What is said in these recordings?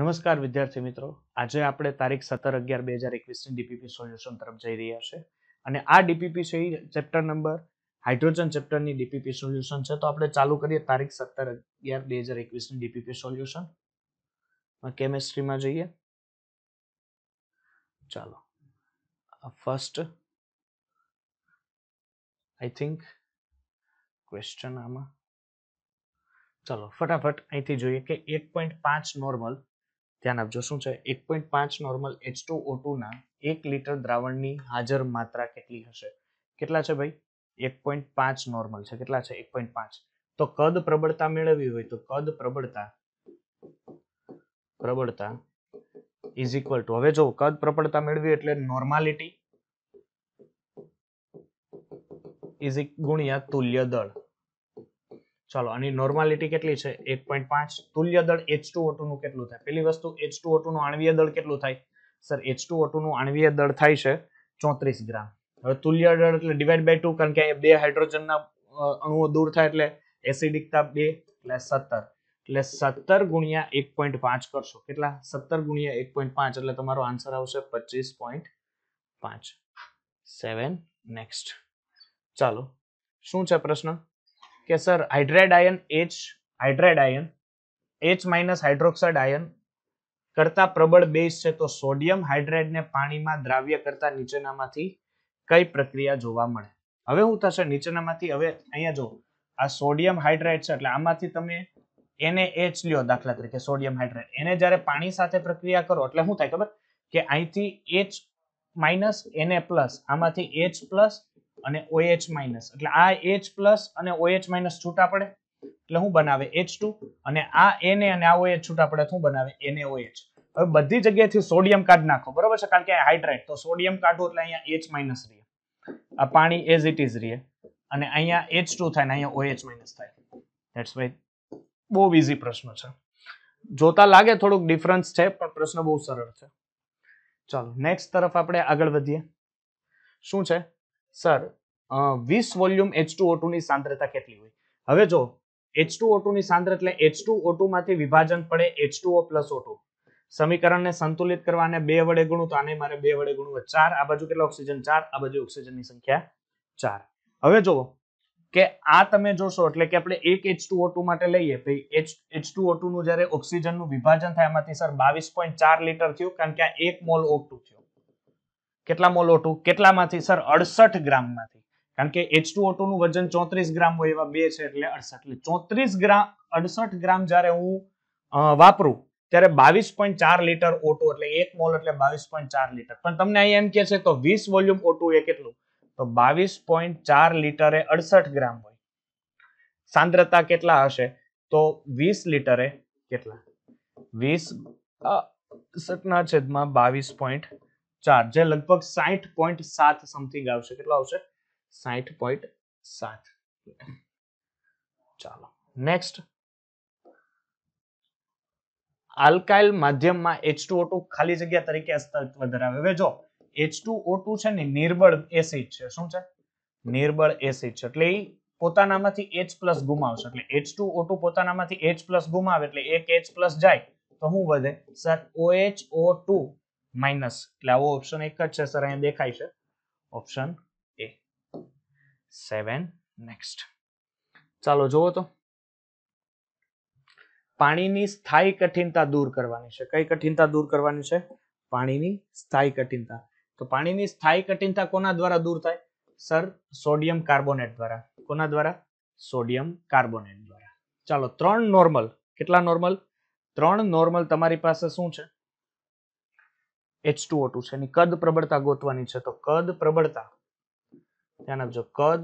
નમસ્કાર વિદ્યાર્થી મિત્રો આજે આપણે તારીખ સત્તર અગિયાર બે હજાર એકવીસની ડીપીપી સોલ્યુશન તરફ જઈ રહ્યા છે અને આ ડીપીપી છે એ ચેપ્ટર નંબર હાઇડ્રોજન ચેપ્ટરની ડીપીપી સોલ્યુશન છે તો આપણે ચાલુ કરીએ તારીખ સત્તર અગિયાર બે હજાર એકવીસની ડીપીપી સોલ્યુશન કેમેસ્ટ્રીમાં જઈએ ચાલો ફર્સ્ટ આઈ થિંક ક્વેશ્ચન આમાં ચલો ફટાફટ અહીંથી જોઈએ કે એક પોઈન્ટ પાંચ નોર્મલ ધ્યાન આપજો શું છે એક પોઈન્ટ પાંચ નોર્મલ એચ ટુ ઓ ટુના એક લીટર દ્રાવણની હાજર માત્રા કેટલી હશે કેટલા છે ભાઈ એક પોઈન્ટ પાંચ નોર્મલ છે કેટલા છે એક પોઈન્ટ પાંચ તો કદ પ્રબળતા મેળવવી હોય તો કદ પ્રબળતા પ્રબળતા ઇઝ ઇક્વલ ટુ હવે જો કદ પ્રબળતા મેળવી એટલે નોર્માલિટી ઇઝ ગુણ્યા તુલ્ય દળ ચાલો આની નોર્માલિટી કેટલી છે એક પોઈન્ટ પાંચ તુલ્ય દળ એચ ટુ ઓટુનું કેટલું થાય પેલી વસ્તુ એચ ટુ ઓટુનું દળ કેટલું થાય સર એચ ટુ ઓટુનું આણવીય દળ થાય છે ચોત્રીસ ગ્રામ હવે તુલ્ય દળ એટલે ડિવાઈડ બાય ટુ કારણ કે બે હાઇડ્રોજનના અણુઓ દૂર થાય એટલે એસિડિકતા બે એટલે સત્તર એટલે સત્તર ગુણ્યા એક પોઈન્ટ પાંચ કરશો કેટલા સત્તર ગુણ્યા એક પોઈન્ટ પાંચ એટલે તમારો આન્સર આવશે પચીસ પોઈન્ટ પાંચ સેવન નેક્સ્ટ ચાલો શું છે પ્રશ્ન કે સર હાઇડ્રાઇડ આયન એચ હાઇડ્રાઇડ આયન એચ માઇનસ હાઇડ્રોક્સાઇડ આયન કરતા પ્રબળ બેઝ છે તો સોડિયમ હાઇડ્રેટને પાણીમાં દ્રાવ્ય કરતા નીચેનામાંથી કઈ પ્રક્રિયા જોવા મળે હવે હું થશે નીચેનામાંથી હવે અહીંયા જો આ સોડિયમ હાઇડ્રાઇડ છે એટલે આમાંથી તમે એને એચ લ્યો દાખલા તરીકે સોડિયમ હાઇડ્રેટ એને જ્યારે પાણી સાથે પ્રક્રિયા કરો એટલે શું થાય ખબર કે અહીંથી એચ માઇનસ એને પ્લસ આમાંથી એચ પ્લસ અને OH માઇનસ એટલે આ H પ્લસ અને OH માઇનસ છૂટા પડે એટલે શું બનાવે H2 અને આ Na અને આ OH છૂટા પડે શું બનાવે NaOH હવે બધી જગ્યાએથી સોડિયમ કાર્ડ નાખો બરોબર છે કારણ કે હાઇડ્રેટ તો સોડિયમ કાઢો એટલે અહીંયા H માઇનસ રહે આ પાણી એઝ ઇટ ઇઝ રહે અને અહીંયા H2 થાય ને અહીંયા OH માઇનસ થાય ધેટ્સ વાય બહુ ઈઝી પ્રશ્ન છે જોતા લાગે થોડુંક ડિફરન્સ છે પણ પ્રશ્ન બહુ સરળ છે ચાલો નેક્સ્ટ તરફ આપણે આગળ વધીએ શું છે સર વીસ વોલ્યુમ એચ ટુ ઓટુની સાંદ્રતા કેટલી હોય હવે જો એચ ટુ ઓટુની સાંદ્ર એટલે એચ ટુ ઓટુમાંથી વિભાજન પડે H two O plus O two સમીકરણને સંતુલિત કરવા અને બે વડે ગુણું તો આને મારે બે વડે ગુણવું ચાર આ બાજુ કેટલા ઓક્સિજન ચાર આ બાજુ ઓક્સિજનની સંખ્યા ચાર હવે જુઓ કે આ તમે જોશો એટલે કે આપણે એક એચ ટુ ઓટુ માટે લઈએ ભાઈ એચ એચ ટુ ઓટુનું જ્યારે ઓક્સિજનનું વિભાજન થાય એમાંથી સર બાવીસ પોઈન્ટ ચાર લીટર થયું કારણ કે આ એક મોલ ઓટુ થયું કેટલા મોલ ઓટુ કેટલામાંથી સર અડસઠ ગ્રામમાંથી કારણ કે એચ ટુ ઓટુનું વજન ચોત્રીસ ગ્રામ હોય એવા બે છે એટલે અડસઠ ચોત્રીસ ગ્રામ અડસઠ ગ્રામ જ્યારે હું વાપરું ત્યારે બાવીસ પોઈન્ટ ચાર લીટર ઓટુ એટલે એક મોલ એટલે બાવીસ પોઈન્ટ ચાર લીટર પણ તમને અહીં એમ કે છે તો વીસ વોલ્યુમ ઓટું એ કેટલું તો બાવીસ પોઈન્ટ ચાર લીટરે અડસઠ ગ્રામ હોય સાંદ્રતા કેટલા હશે તો વીસ લીટરે કેટલા વીસ છેદમાં બાવીસ પોઈન્ટ ચાર જે લગભગ સાઠ પોઈન્ટ સાત સમથિંગ આવશે કેટલો આવશે સાઠ પોઈન્ટ સાત ચાલો નેક્સ્ટ આલ્કાઇલ માધ્યમમાં એચ ટુ ખાલી જગ્યા તરીકે અસ્તિત્વ ધરાવે હવે જો એચ ટુ છે ને નિર્બળ એસિડ છે શું છે નિર્બળ એસિડ છે એટલે એ પોતાનામાંથી એચ પ્લસ ગુમાવશે એટલે એચ ટુ ઓ પોતાનામાંથી એચ પ્લસ ગુમાવે એટલે એક એચ પ્લસ જાય તો શું વધે સર ઓ O2 માઇનસ એટલે આવો ઓપ્શન એક જ છે સર અહીંયા દેખાય છે ઓપ્શન એ સેવન નેક્સ્ટ ચાલો જુઓ તો પાણીની સ્થાયી કઠિનતા દૂર કરવાની છે કઈ કઠિનતા દૂર કરવાની છે પાણીની સ્થાયી કઠિનતા તો પાણીની સ્થાયી કઠિનતા કોના દ્વારા દૂર થાય સર સોડિયમ કાર્બોનેટ દ્વારા કોના દ્વારા સોડિયમ કાર્બોનેટ દ્વારા ચાલો ત્રણ નોર્મલ કેટલા નોર્મલ ત્રણ નોર્મલ તમારી પાસે શું છે એચ ટુ ઓટુ છે એની કદ પ્રબળતા ગોતવાની છે તો કદ પ્રબળતા ધ્યાન આપજો કદ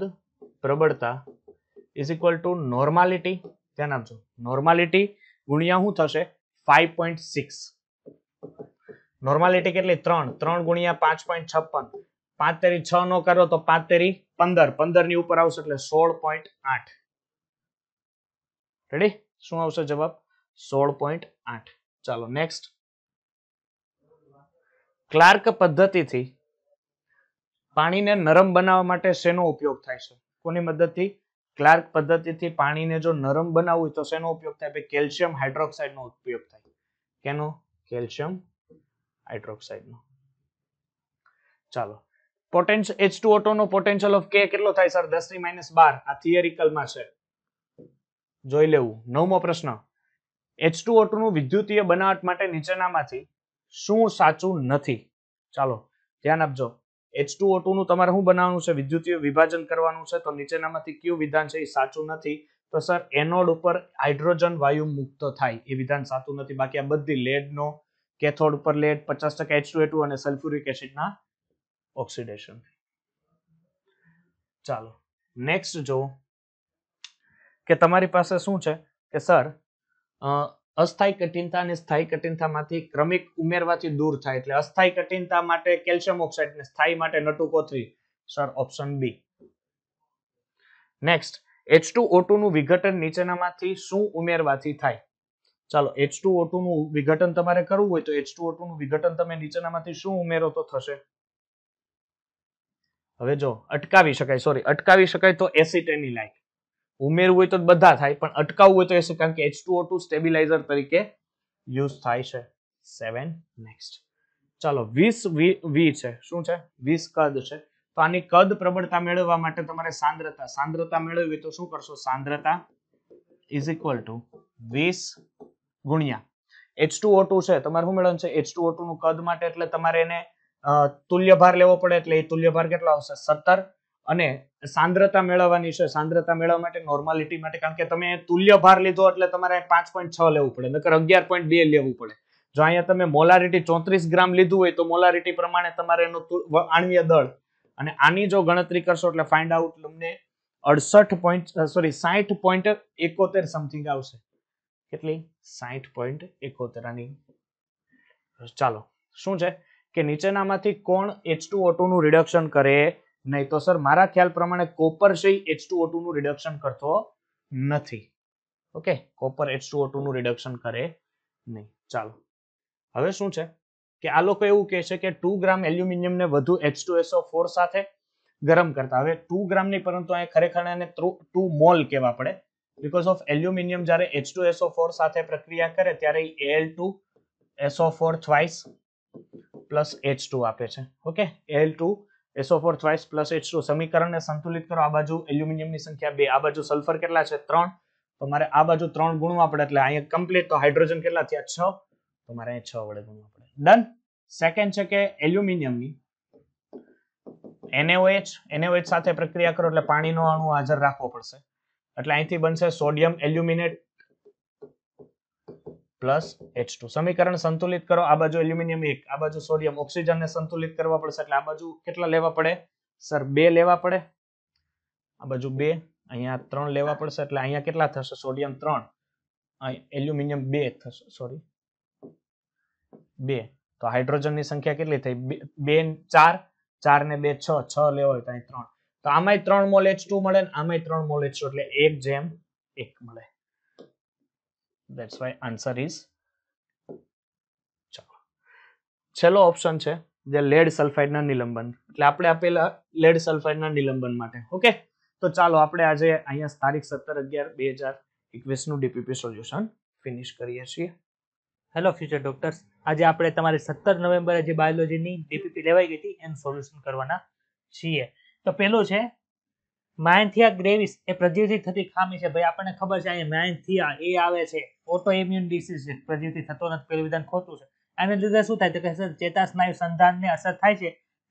પ્રબળતા ઇઝ ઇક્વલ ટુ નોર્માલિટી ધ્યાન આપજો નોર્માલિટી ગુણ્યા શું થશે ફાઈવ પોઈન્ટ સિક્સ નોર્માલિટી કેટલી ત્રણ ત્રણ ગુણ્યા પાંચ પોઈન્ટ છપ્પન પાંચ તેરી છ નો કરો તો પાંચ તેરી પંદર પંદર ની ઉપર આવશે એટલે સોળ પોઈન્ટ આઠ રેડી શું આવશે જવાબ સોળ પોઈન્ટ આઠ ચાલો નેક્સ્ટ ક્લાર્ક પદ્ધતિથી પાણીને નરમ બનાવવા માટે શેનો ઉપયોગ થાય છે કોની મદદથી ક્લાર્ક પદ્ધતિથી પાણીને જો નરમ બનાવવું હોય તો શેનો ઉપયોગ થાય ભાઈ કેલ્શિયમ હાઇડ્રોક્સાઇડનો ઉપયોગ થાય કેનો કેલ્શિયમ હાઇડ્રોક્સાઇડનો ચાલો પોટેન્શિયલ એચ ટુ ઓટોનો પોટેન્શિયલ ઓફ કે કેટલો થાય સર દસ ની માઇનસ બાર આ થિયરિકલમાં છે જોઈ લેવું નવમો પ્રશ્ન એચ ટુ ઓટોનું વિદ્યુતીય બનાવટ માટે નીચેનામાંથી શું સાચું નથી ચાલો ધ્યાન આપજો એચ ટુ નું તમારે શું બનાવવાનું છે વિદ્યુતીય વિભાજન કરવાનું છે તો નીચેનામાંથી કયું વિધાન છે એ સાચું નથી તો સર એનોડ ઉપર હાઇડ્રોજન વાયુ મુક્ત થાય એ વિધાન સાચું નથી બાકી આ બધી લેડનો કેથોડ ઉપર લેડ પચાસ ટકા એચ ટુ ટુ અને સલ્ફ્યુરિક એસિડના ઓક્સિડેશન ચાલો નેક્સ્ટ જો કે તમારી પાસે શું છે કે સર અસ્થાયી કઠિનતા અને સ્થાયી કઠિનતામાંથી ક્રમિક ઉમેરવાથી દૂર થાય એટલે અસ્થાયી કઠિનતા માટે કેલ્શિયમ ઓક્સાઇડ ને સ્થાયી માટે નટુકોથળી sir option B next H2O2 નું વિઘટન નીચેનામાંથી શું ઉમેરવાથી થાય ચાલો H2O2 નું વિઘટન તમારે કરવું હોય તો H2O2 નું વિઘટન તમે નીચેનામાંથી શું ઉમેરો તો થશે હવે જો અટકાવી શકાય સોરી અટકાવી શકાય તો એસિટેનિલાઇન ઉમેરવું હોય તો બધા થાય પણ અટકાવવું હોય તો એ કારણ કે એચ ટુ ટુ સ્ટેબિલાઇઝર તરીકે યુઝ થાય છે સેવન નેક્સ્ટ ચાલો વીસ વી છે શું છે વીસ કદ છે તો આની કદ પ્રબળતા મેળવવા માટે તમારે સાંદ્રતા સાંદ્રતા મેળવવી તો શું કરશો સાંદ્રતા ઇઝ ઇક્વલ ટુ વીસ ગુણ્યા એચ ટુ ટુ છે તમારે શું મેળવવાનું છે એચ ટુ નું કદ માટે એટલે તમારે એને તુલ્ય ભાર લેવો પડે એટલે એ તુલ્ય ભાર કેટલો આવશે સત્તર અને સાંદ્રતા મેળવવાની છે સાંદ્રતા મેળવવા માટે નોર્માલિટી માટે કારણ કે તમે તુલ્ય ભાર લીધો એટલે તમારે પાંચ પોઈન્ટ છ લેવું પડે નકર અગિયાર પોઈન્ટ બે લેવું પડે જો અહીંયા તમે મોલારિટી ચોત્રીસ ગ્રામ લીધું હોય તો મોલારિટી પ્રમાણે તમારે એનું આણવીય દળ અને આની જો ગણતરી કરશો એટલે ફાઇન્ડ આઉટ તમને અડસઠ પોઈન્ટ સોરી સાઠ પોઈન્ટ એકોતેર સમથિંગ આવશે કેટલી સાઠ પોઈન્ટ એકોતેર આની ચાલો શું છે કે નીચેનામાંથી કોણ એચ ટુ ઓટુનું રિડક્શન કરે નહીં તો સર મારા ખ્યાલ પ્રમાણે કોપર છે એચ ટુ નું રિડક્શન કરતો નથી ઓકે કોપર એચ ટુ નું રિડક્શન કરે નહીં ચાલો હવે શું છે કે આ લોકો એવું કહે છે કે ટુ ગ્રામ એલ્યુમિનિયમને વધુ એચ ટુ એસઓ ફોર સાથે ગરમ કરતા હવે ટુ ગ્રામ ગ્રામની પરંતુ અહીં ખરેખર એને ટુ મોલ કહેવા પડે બીકોઝ ઓફ એલ્યુમિનિયમ જ્યારે એચ ટુ એસઓ ફોર સાથે પ્રક્રિયા કરે ત્યારે L two S O four thrice plus H two આપે છે okay L two S O four thrice plus H two સમીકરણને સંતુલિત કરો આ બાજુ એલ્યુમિનિયમની સંખ્યા બે આ બાજુ સલ્ફર કેટલા છે ત્રણ તો મારે આ બાજુ ત્રણ ગુણવા પડે એટલે અહીંયા કમ્પ્લીટ તો હાઇડ્રોજન કેટલા થયા છ તો મારે અહીંયા છ વડે ગુણવા પડે ડન સેકન્ડ છે કે એલ્યુમિનિયમની NaOH NaOH સાથે પ્રક્રિયા કરો એટલે પાણીનો અણુ હાજર રાખવો પડશે એટલે અહીંથી બનશે sodium aluminate plus H two સમીકરણ સંતુલિત કરો આ બાજુ એલ્યુમિનિયમ એક આ બાજુ સોડિયમ ઓક્સિજનને સંતુલિત કરવા પડશે એટલે આ બાજુ કેટલા લેવા પડે સર બે લેવા પડે આ બાજુ બે અહીંયા ત્રણ લેવા પડશે એટલે અહીંયા કેટલા થશે સોડિયમ ત્રણ એલ્યુમિનિયમ બે થશે સોરી બે તો હાઇડ્રોજનની સંખ્યા કેટલી થઈ બે ચાર ચાર ને બે છ છ લેવા હોય તો અહીં ત્રણ તો આમાંય ત્રણ મોલ એચ ટુ મળે ને આમાંય ત્રણ મોલ એચ એટલે એક જેમ એક મળે that's why આન્સર is ચાલો છેલ્લો ઓપ્શન છે જે લેડ સલ્ફાઇડના નિલંબન એટલે આપણે આપેલા લેડ સલ્ફાઇડના નિલંબન માટે ઓકે તો ચાલો આપણે આજે અહીંયા તારીખ સત્તર અગિયાર બે હજાર એકવીસનું ડીપીપી સોલ્યુશન ફિનિશ કરીએ છીએ હેલો ફ્યુચર ડોક્ટર્સ આજે આપણે તમારે સત્તર નવેમ્બરે જે બાયોલોજીની ડીપીપી લેવાઈ ગઈ હતી એનું સોલ્યુશન કરવાના છીએ તો પહેલો છે માયન્થિયા ગ્રેવિસ એ પ્રજીવથી થતી ખામી છે ભાઈ આપણને ખબર છે અહીંયા માયન્થિયા એ આવે છે ઓટો ઇમ્યુન ડિસીઝ છે પ્રજીવથી થતો નથી પેલું વિધાન ખોટું છે આને લીધે શું થાય તો કે સર ચેતા સ્નાયુ સંધાનને અસર થાય છે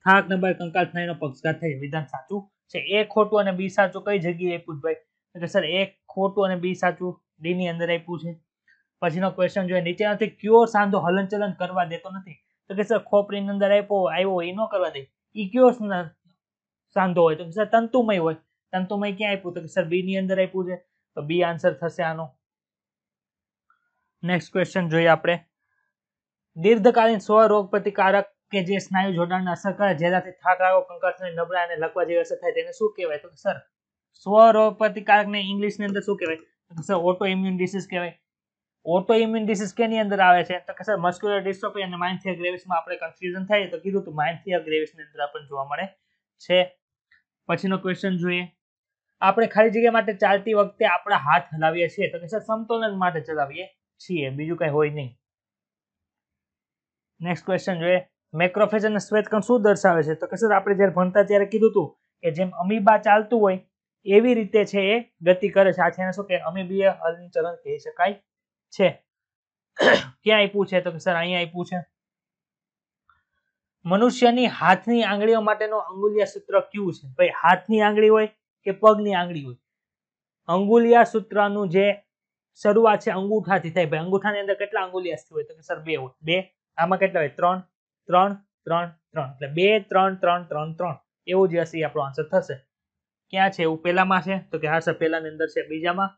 થાક નંબર કંકાલ સ્નાયુનો પક્ષઘાત થાય વિધાન સાચું છે એ ખોટું અને બી સાચું કઈ જગ્યાએ આપ્યું ભાઈ કે સર એ ખોટું અને બી સાચું ડી ની અંદર આપ્યું છે પછીનો ક્વેશ્ચન જોઈએ નીચેનાથી ક્યો સાંધો હલનચલન કરવા દેતો નથી તો કે સર ખોપરીની અંદર આપ્યો આવ્યો એ ન કરવા દે ઈ ક્યો સાંધો હોય તો સર તંતુમય હોય તંતુમય ક્યાં આપ્યું તો કે સર બી ની અંદર આપ્યું છે તો બી આન્સર થશે આનો નેક્સ્ટ ક્વેશ્ચન જોઈએ આપણે દીર્ઘકાલીન સ્વ રોગ પ્રતિકારક કે જે સ્નાયુ જોડાણને અસર કરે જેનાથી થાક લાગો કંકાસને નબળા અને લખવા જેવી અસર થાય તેને શું કહેવાય તો સર સ્વ સ્વરોગ પ્રતિકારકને ઇંગ્લિશની અંદર શું કહેવાય સર ઓટો ઇમ્યુન ડિસીઝ કહેવાય ઓટો ઇમ્યુન ડિસીઝ કેની અંદર આવે છે તો કે સર મસ્ક્યુલર ડિસ્ટ્રોફી અને માઇન્થિયા ગ્રેવિસમાં આપણે કન્ફ્યુઝન થાય તો કીધું તો માઇન્થિયા ગ્રેવિસની અંદર આપણને જોવા મળે છે પછીનો ક્વેશ્ચન જોઈએ આપણે ખાલી જગ્યા માટે ચાલતી વખતે આપણે હાથ હલાવીએ છીએ તો કે સર સમતોલન માટે ચલાવીએ છીએ બીજું કંઈ હોય નહીં નેક્સ્ટ ક્વેશ્ચન જોઈએ મેક્રોફેજ અને શ્વેતકણ શું દર્શાવે છે તો કે સર આપણે જયારે ભણતા ત્યારે કીધું હતું કે જેમ અમીબા ચાલતું હોય એવી રીતે છે એ ગતિ કરે છે આ છે શું કે અમીબીય હલનચલન કહી શકાય છે ક્યાં આપ્યું છે તો કે સર અહીંયા આપ્યું છે મનુષ્યની હાથની આંગળીઓ માટેનો અંગુલિયા સૂત્ર કયું છે ભાઈ હાથની આંગળી હોય કે પગની આંગળી હોય અંગુલિયા સૂત્રનું જે શરૂઆત છે અંગૂઠાથી થાય ભાઈ અંગૂઠાની અંદર કેટલા અંગુલિયાસથી હોય તો સર બે હોય બે આમાં કેટલા હોય ત્રણ ત્રણ ત્રણ ત્રણ એટલે બે ત્રણ ત્રણ ત્રણ ત્રણ એવું જે હશે એ આપણો આન્સર થશે ક્યાં છે એવું પહેલામાં છે તો કે હા સર પહેલાની અંદર છે બીજામાં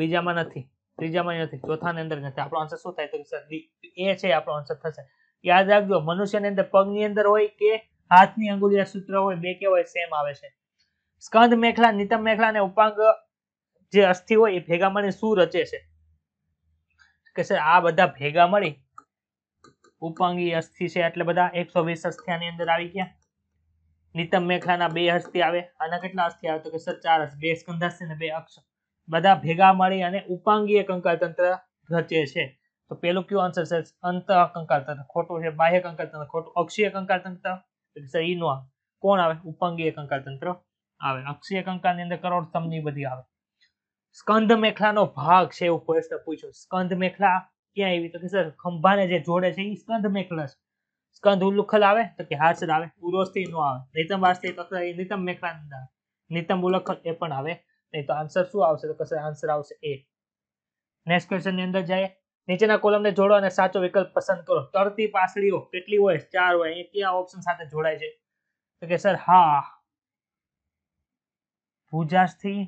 બીજામાં નથી ત્રીજામાં નથી ચોથાની અંદર નથી આપણો આન્સર શું થાય તો સર એ છે આપણો આન્સર થશે યાદ રાખજો મનુષ્યની અંદર પગની અંદર હોય કે હાથની અંગુલિયા સૂત્ર હોય બે કે હોય સેમ આવે છે સ્કંદ મેખલા નિતમ મેખલા અને ઉપાંગ જે અસ્થિ હોય એ ભેગા મળી શું રચે છે કે સર આ બધા ભેગા મળી ઉપાંગી અસ્થિ છે એટલે બધા એકસો વીસ અસ્થિયાની અંદર આવી ગયા નિતમ મેખલાના બે હસ્તી આવે આના કેટલા હસ્તી આવે તો કે સર ચાર હસ્તી બે સ્કંધાસ્તી અને બે અક્ષ બધા ભેગા મળી અને ઉપાંગીય કંકાલ તંત્ર રચે છે તો પેલું કયો આન્સર છે અંત કંકાલ તંત્ર ખોટું છે બાહ્ય કંકાલ તંત્ર ખોટું અક્ષીય કંકાર તંત્ર સર ઈ નો કોણ આવે ઉપાંગીય કંકાલ તંત્ર આવે અક્ષીય કંકાલની અંદર કરોડ સ્તંભની બધી આવે સ્કંદ મેખલાનો ભાગ છે એવો પ્રશ્ન પૂછ્યો સ્કંદ મેખલા ક્યાં આવી તો કે સર ખંભાને જે જોડે છે એ સ્કંદ મેખલા છે સ્કંદ ઉલ્લુખલ આવે તો કે હાચર આવે ઉરોસ્થિ નો આવે નિતમ વાસ્તી તો નિતમ મેખલા અંદર નિતમ ઉલ્લખલ એ પણ આવે નહીં તો આન્સર શું આવશે તો કસર આન્સર આવશે એ નેક્સ્ટ ક્વેશ્ચન ની અંદર જાય નીચેના કોલમ ને જોડો અને સાચો વિકલ્પ પસંદ કરો તરતી પાસળીઓ કેટલી હોય ચાર હોય એ કયા ઓપ્શન સાથે જોડાય છે તો કે સર હા ભૂજાસ્થી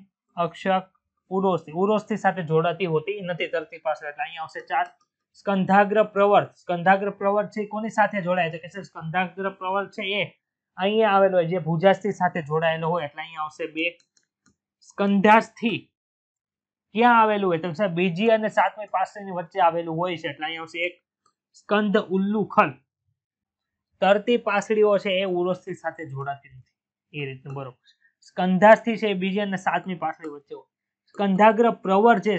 અક્ષક ઉરોસ્થિ ઉરોસ્થિ સાથે જોડાતી હોતી નથી ધરતી પાસે એટલે અહીંયા આવશે ચાર સ્કંધાગ્ર પ્રવર્ત સ્કંધાગ્ર પ્રવર્ત છે કોની સાથે જોડાય છે કે સ્કંધાગ્ર પ્રવર્ત છે એ અહીંયા આવેલો હોય જે ભૂજાસ્થી સાથે જોડાયેલો હોય એટલે અહીંયા આવશે બે સ્કંધાસ્થી ક્યાં આવેલું હોય તો બીજી અને સાતમી પાસની વચ્ચે આવેલું હોય છે એટલે અહીંયા આવશે એક સ્કંધ ઉલ્લુખલ તરતી પાસળીઓ છે એ ઉરોસ્થિ સાથે જોડાતી નથી એ રીતનું બરોબર છે સ્કંધાસ્થિ છે એ બીજી અને સાતમી પાસળી વચ્ચે સ્કંધાગ્ર પ્રવર છે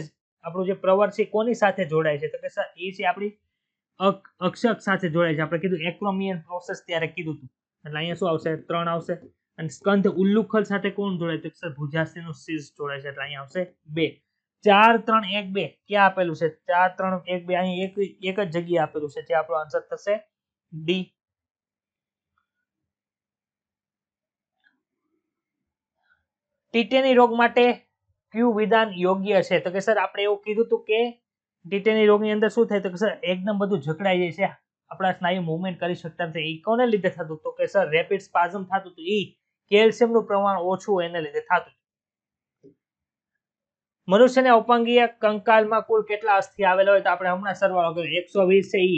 આપણું જે પ્રવર છે કોની સાથે જોડાય છે તો કે સર એ છે આપણી અક્ષક સાથે જોડાય છે આપણે કીધું એક્રોમિયન પ્રોસેસ ત્યારે કીધું હતું એટલે અહીંયા શું આવશે ત્રણ આવશે અને સ્કંધ ઉલ્લુખલ સાથે કોણ જોડાય તો સર ભુજાસ્થિનું શીર્ષ જોડાય છે એટલે અહીંયા આવશે બે ચાર ત્રણ એક બે ક્યાં આપેલું છે ચાર ત્રણ એક બે અહીં એક એક જ જગ્યાએ આપેલું છે જે આપણો આન્સર થશે ડી ટીટેની રોગ માટે કયું વિધાન યોગ્ય છે તો કે સર આપણે એવું કીધું હતું કે ટીટેની રોગની અંદર શું થાય તો કે સર એકદમ બધું જકડાઈ જાય છે આપણા સ્નાયુ મુવમેન્ટ કરી શકતા નથી એ કોને લીધે થતું તો કે સર રેપિડ સ્પાઝમ થતું હતું એ કેલ્શિયમનું પ્રમાણ ઓછું એને લીધે થતું મનુષ્યને અપાંગીય કંકાલમાં કુલ કેટલા અસ્થિ આવેલા હોય તો આપણે હમણાં સરવાળો કર્યો એકસો વીસ છે એ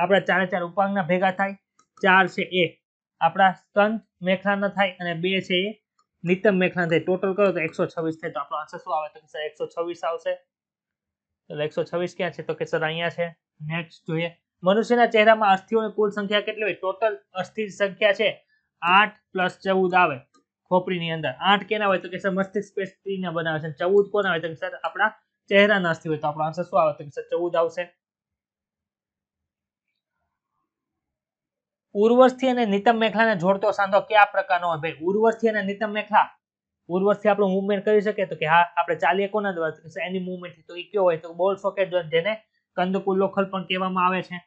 આપણા ચારે ચાર ઉપાંગના ભેગા થાય ચાર છે એ આપણા સ્તન મેખાના થાય અને બે છે એ નિતમ મેઘના થાય ટોટલ કરો તો એકસો છવ્વીસ થાય તો આપણો આન્સર શું આવે તો સર એકસો છવ્વીસ આવશે એટલે એકસો છવ્વીસ ક્યાં છે તો કે સર અહીંયા છે નેક્સ્ટ જોઈએ મનુષ્યના ચહેરામાં અસ્થિઓની કુલ સંખ્યા કેટલી હોય ટોટલ અસ્થિ સંખ્યા છે આઠ પ્લસ ચૌદ આવે ખોપરીની અંદર આઠ કેના હોય તો કે સર મસ્તિષ્ક પેશીના બનાવે છે ચૌદ કોના હોય તો સર આપણા ચહેરાના અસ્થિ હોય તો આપણો આન્સર શું આવે તો સર ચૌદ આવશે ઉર્વરથી અને નિતમ મેખલાને જોડતો સાંધો કયા પ્રકારનો હોય ભાઈ ઉર્વરથી અને નિતમ મેખલા ઉર્વરથી આપણે મૂવમેન્ટ કરી શકીએ તો કે હા આપણે ચાલીએ કોના દ્વારા એની મૂવમેન્ટ તો એ કયો હોય તો બોલ સોકેટ જેને કંદકુલ્લોખલ પણ કહેવામાં આવે છે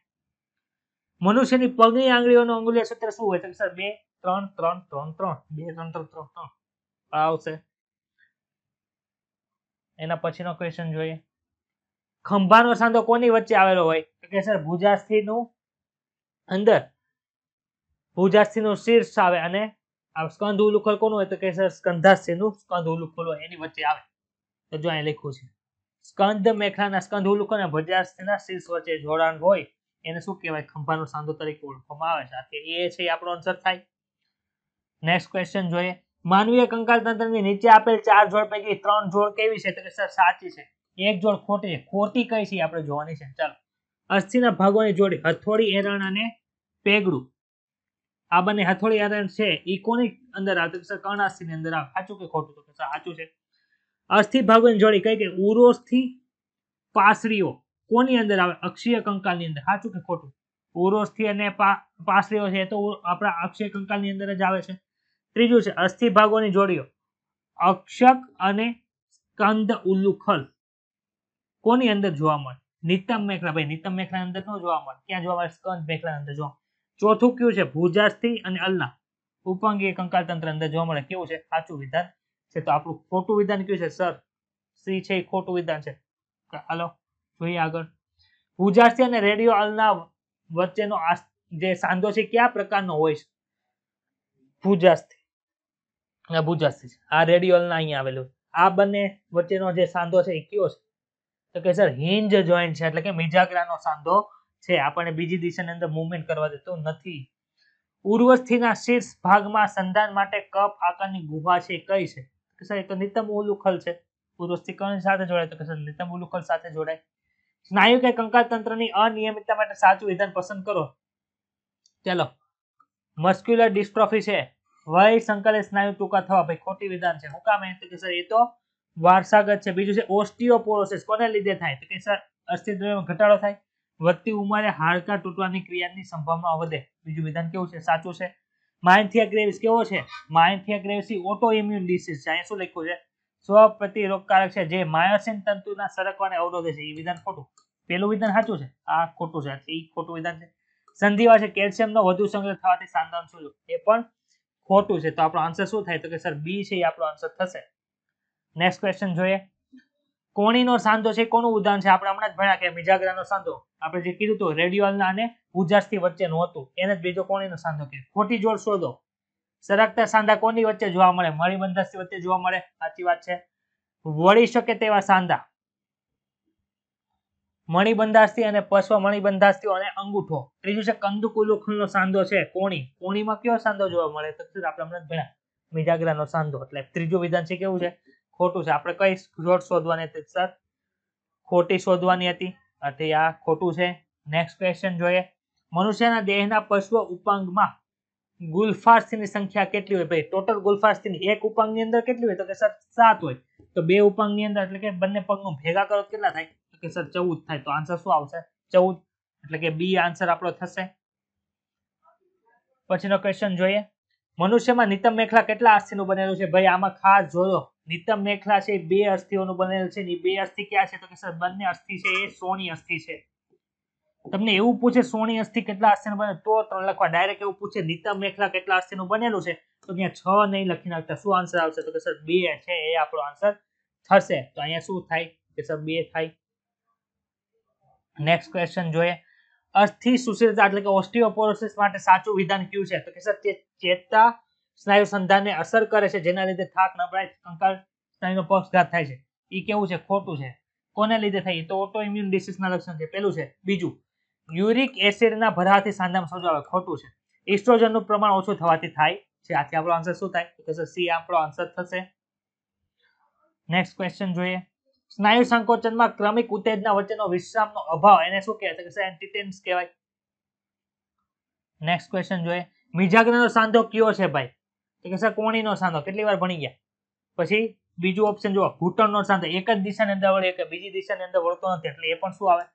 મનુષ્યની પગની આંગળીઓનો અંગુલીય સૂત્ર શું હોય તો સર બે ત્રણ ત્રણ ત્રણ ત્રણ બે ત્રણ ત્રણ ત્રણ ત્રણ આવશે એના પછીનો ક્વેશ્ચન જોઈએ ખંભાનો સાંધો કોની વચ્ચે આવેલો હોય તો કે સર ભુજાસ્થિનું અંદર ભુજાસ્થિનું શીર્ષ આવે અને સ્કંધ ઉલુખલ કોનું હોય તો કે સર સ્કંધાસ્થિનું સ્કંધ ઉલુખલ હોય એની વચ્ચે આવે તો જો અહીં લખ્યું છે સ્કંદ મેખાના સ્કંધ ઉલુખલ અને ભુજાસ્થિના શીર્ષ વચ્ચે જોડાણ હોય એને શું કહેવાય ખંભાનો સાંધો તરીકે ઓળખવામાં આવે છે એ છે આપણો આન્સર થાય નેક્સ્ટ ક્વેશ્ચન જોઈએ માનવીય કંકાલ તંત્રની નીચે આપેલ ચાર જોડ પૈકી ત્રણ જોડ કેવી છે તો કે સર સાચી છે એક જોડ ખોટી છે ખોટી કઈ છે આપણે જોવાની છે ચાલો અસ્થિના ભાગોની જોડી હથોડી એરણ અને પેગડું આ બંને હથોડી આયરન છે એ કોની અંદર આવતું સર કર્ણાસ્થિની અંદર આવે સાચું કે ખોટું તો સાચું છે અસ્થિ ભાગોની જોડી કઈ કે ઉરોસ્થિ પાસરીઓ કોની અંદર આવે અક્ષીય કંકાલની અંદર સાચું કે ખોટું ઉરોસ્થિ અને પાસરીઓ છે તો આપણા અક્ષય કંકાલની અંદર જ આવે છે ત્રીજું છે અસ્થિ ભાગોની જોડીઓ અક્ષક અને સ્કંદ ઉલ્લુખલ કોની અંદર જોવા મળે નિતમ મેખલા ભાઈ નિતમ મેખલા અંદર ન જોવા મળે ક્યાં જોવા મળે સ્કંદ મેખલા અંદર જોવા ચોથું કયું છે ભુજાસ્થિ અને અલના ઉપાંગી કંકાલ તંત્ર અંદર જોવા મળે કેવું છે સાચું વિધાન છે તો આપણું ખોટું વિધાન કયું છે સર સી છે એ ખોટું વિધાન છે હાલો જોઈએ આગળ ભુજાસ્થિ અને રેડિયો અલના વચ્ચેનો જે સાંધો છે કયા પ્રકારનો હોય છે ભુજાસ્થિ ભુજાસ્થિ છે આ રેડિયો અલના અહીંયા આવેલું આ બંને વચ્ચેનો જે સાંધો છે એ કયો છે તો કે સર હિન્જ જોઈન્ટ છે એટલે કે મિજાગરાનો સાંધો છે આપણે બીજી દિશાની અંદર મુવમેન્ટ કરવા દેતો નથી ઉર્વસ્થિના શીર્ષ ભાગમાં સંધાન માટે કપ આકારની ગુફા છે કઈ છે કે સર એ તો નિતમ ઉલુખલ છે ઉર્વસ્થિ કોની સાથે જોડાય તો કે સર નિતમ ઉલુખલ સાથે જોડાય સ્નાયુ કે કંકાલ તંત્રની અનિયમિતતા માટે સાચું વિધાન પસંદ કરો ચલો મસ્ક્યુલર ડિસ્ટ્રોફી છે વય સંકલિત સ્નાયુ ટૂંકા થવા ભાઈ ખોટી વિધાન છે હું કામ તો કે સર એ તો વારસાગત છે બીજું છે ઓસ્ટિયોપોરોસિસ કોને લીધે થાય તો કે સર અસ્થિત્વમાં ઘટાડો થાય વધતી ઉંમરે હાડકાં તૂટવાની ક્રિયાની સંભાવના વધે બીજું વિધાન કેવું છે સાચું છે માઇન્થિયા ગ્રેવિસ કેવો છે myasthenia gravis auto immune disease છે અહીંયા શું લખ્યું છે સ્વપ્રતિરોધકારક છે જે માયોસિન તંતુના સરકવાને અવરોધે છે એ વિધાન ખોટું પેલું વિધાન સાચું છે આ ખોટું છે એ ખોટું વિધાન છે સંધિવા છે કેલ્શિયમનો વધુ સંગ્રહ થવાથી સાંધાન શું એ પણ ખોટું છે તો આપણો આન્સર શું થાય તો કે સર બી છે એ આપણો આન્સર થશે નેક્સ્ટ ક્વેશ્ચન જોઈએ કોણીનો સાંધો છે કોનું ઉદાહરણ છે આપણે હમણાં જ ભણ્યા કે મિજાગરાનો સાંધો આપણે જે કીધું હતું રેડિયોલના અને ઉજાસથી વચ્ચેનું હતું એને જ બીજો કોણીનો સાંધો કે ખોટી જોડ શોધો સરકતા સાંધા કોની વચ્ચે જોવા મળે મણિબંધસની વચ્ચે જોવા મળે સાચી વાત છે વળી શકે તેવા સાંધા મણિબંધાસ્તી અને પશ્વ મણિબંધાસ્તીઓ અને અંગુઠો ત્રીજું છે કંદુકુલુખનો સાંધો છે કોણી કોણીમાં કયો સાંધો જોવા મળે તો આપણે હમણાં ભણ્યા નો સાંધો એટલે ત્રીજું વિધાન છે કેવું છે ખોટું છે આપણે કઈ શોર્ટ શોધવાની હતી સર ખોટી શોધવાની હતી એટલે આ ખોટું છે નેક્સ્ટ ક્વેશ્ચન જોઈએ મનુષ્યના દેહના પશ્વ ઉપાંગમાં ગુલફારસીની સંખ્યા કેટલી હોય ભાઈ ટોટલ ગુલફારસીની એક ઉપાંગની અંદર કેટલી હોય તો કે સર સાત હોય તો બે ઉપાંગની અંદર એટલે કે બંને પગનું ભેગા કરો કેટલા થાય તો કે સર ચૌદ થાય તો આન્સર શું આવશે ચૌદ એટલે કે બી આન્સર આપણો થશે પછીનો ક્વેશ્ચન જોઈએ મનુષ્યમાં નિતમ મેખલા કેટલા અસ્થિનું બનેલું છે ભાઈ આમાં ખાસ જોયો નિતમ મેખલા છે બે અસ્થિઓનું બનેલું છે ને બે અસ્થિ ક્યાં છે તો કે સર બંને અસ્થિ છે એ સોની અસ્થિ છે તમને એવું પૂછે સોની અસ્થિ કેટલા અસ્થિનું બને તો ત્રણ લખવા ડાયરેક્ટ એવું પૂછે નિતમ મેખલા કેટલા અસ્થિનું બનેલું છે તો ત્યાં છ નહીં લખી નાખતા શું આન્સર આવશે તો કે સર બે છે એ આપણો આન્સર થશે તો અહીંયા શું થાય કે સર બે થાય નેક્સ્ટ ક્વેશ્ચન જોઈએ અસ્થિસુષિરતા એટલે કે ઓસ્ટિયોપોરોસિસ માટે સાચું વિધાન કયું છે તો કે સર ચેતા સ્નાયુ સંધાનને અસર કરે છે જેના લીધે થાક નબળાઈ કંકાળ સ્નાયુનો પક્ષઘાત થાય છે એ કેવું છે ખોટું છે કોને લીધે થાય તો ઓટો ઇમ્યુન ડિસીઝના લક્ષણ છે પેલું છે બીજું યુરિક એસિડના ભરાવાથી સાંધામાં સોજો આવે ખોટું છે ઇસ્ટ્રોજનનું પ્રમાણ ઓછું થવાથી થાય છે આથી આપણો આન્સર શું થાય તો સર સી આપણો આન્સર થશે નેક્સ્ટ ક્વેશ્ચન જોઈએ સ્નાયુ સંકોચનમાં ક્રમિક ઉત્તેજના વચ્ચેનો વિશ્રામનો અભાવ એને શું કહે છે કે એન્ટીટેન્સ કહેવાય નેક્સ્ટ ક્વેશ્ચન જોઈએ મિજાગરનો સાંધો કયો છે ભાઈ તો કે સર કોણીનો સાંધો કેટલી વાર ભણી ગયા પછી બીજું ઓપ્શન જુઓ ઘૂંટણનો સાંધો એક જ દિશાની અંદર વળે કે બીજી દિશાની અંદર વળતો નથી એટલે એ પણ શું આવે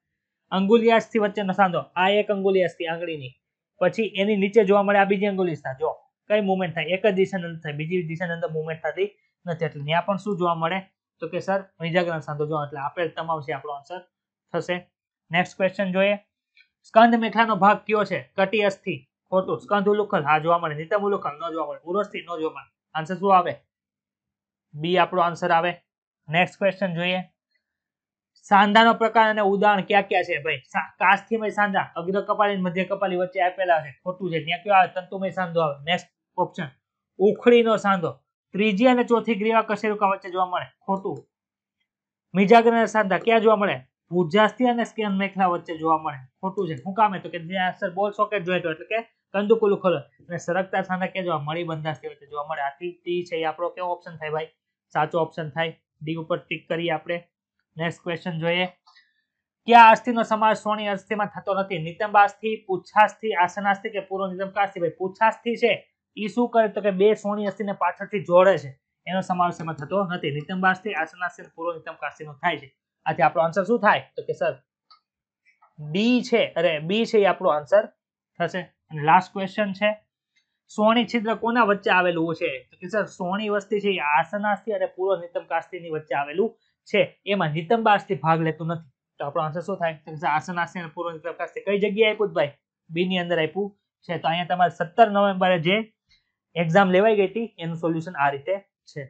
અંગુલિયાસથી વચ્ચેનો સાંધો આ એક અંગુલિયાસથી આંગળીની પછી એની નીચે જોવા મળે આ બીજી અંગુલિયાસ થાય જો કઈ મુવમેન્ટ થાય એક જ દિશાની અંદર થાય બીજી દિશાની અંદર મુવમેન્ટ થતી નથી એટલે ત્યાં પણ શું જોવા મળે તો કે સર વિજાગ્રહ સાંધો જો એટલે આપેલ તમામ છે આપણો આન્સર થશે નેક્સ્ટ ક્વેશ્ચન જોઈએ સ્કંદ મેઠાનો ભાગ કયો છે કટી અસ્થિ ખોટું સ્કંદ ઉલ્લુખન હા જોવા મળે નિતમ ઉલ્લુખન ન જોવા મળે ઉરોસ્થિ ન જોવા મળે આન્સર શું આવે બી આપણો આન્સર આવે નેક્સ્ટ ક્વેશ્ચન જોઈએ સાંધાનો પ્રકાર અને ઉદાહરણ ક્યાં ક્યાં છે ભાઈ કાસ્થિમય સાંધા અગ્ર કપાલી મધ્ય કપાલી વચ્ચે આપેલા છે ખોટું છે ત્યાં કયો આવે તંતુમય સાંધો આવે નેક્સ્ટ ઓપ્શન ઉખડીનો સાંધો ત્રીજી અને ચોથી ક્રિયા કશેરુકા વચ્ચે જોવા મળે ખોટું મિજાગર અને સાંધા ક્યાં જોવા મળે ભુજાસ્થિ અને સ્કેન મેખલા વચ્ચે જોવા મળે ખોટું છે શું કામે તો કે આન્સર બોલ સોકેટ તો એટલે કે કંદુકુલું ખોલો અને સરકતા સાંધા ક્યાં જોવા મળી બંધાસ્થિ વચ્ચે જોવા મળે આથી ટી છે એ આપણો કેવો ઓપ્શન થાય ભાઈ સાચો ઓપ્શન થાય ડી ઉપર ટીક કરીએ આપણે નેક્સ્ટ ક્વેશ્ચન જોઈએ ક્યાં અસ્થિનો સમાવેશ સોની અસ્થિમાં થતો નથી નિતંબાસ્થિ પૂછાસ્થિ આસનાસ્થિ કે પૂર્વ નિતંબાસ્થિ ભાઈ પૂછાસ્થિ છે એ શું કરે તો કે બે સોણી અસ્થિને પાછળથી જોડે છે એનો સમાવેશ એમાં થતો નથી નિતંબાસ્થિ આસનાસ્થિ પૂર્વ નિતંબાસ્થિનો થાય છે આથી આપણો આન્સર શું થાય તો કે સર બી છે અરે બી છે એ આપણો આન્સર થશે અને લાસ્ટ ક્વેશ્ચન છે સોણી છિદ્ર કોના વચ્ચે આવેલું છે તો કે સર સોણી વસ્તી છે એ આસનાસ્થિ અને પૂર્વ નિતંબાસ્થિની વચ્ચે આવેલું છે એમાં નિતંબાસ્થિ ભાગ લેતું નથી તો આપણો આન્સર શું થાય તો કે આસનાસ્થિ અને પૂર્વ નિતંબાસ્થિ કઈ જગ્યાએ આપ્યું ભાઈ બી ની અંદર આપ્યું છે તો અહીંયા તમારે સત્તર નવેમ્બરે જે એક્ઝામ લેવાઈ ગઈ હતી એનું સોલ્યુશન આ રીતે છે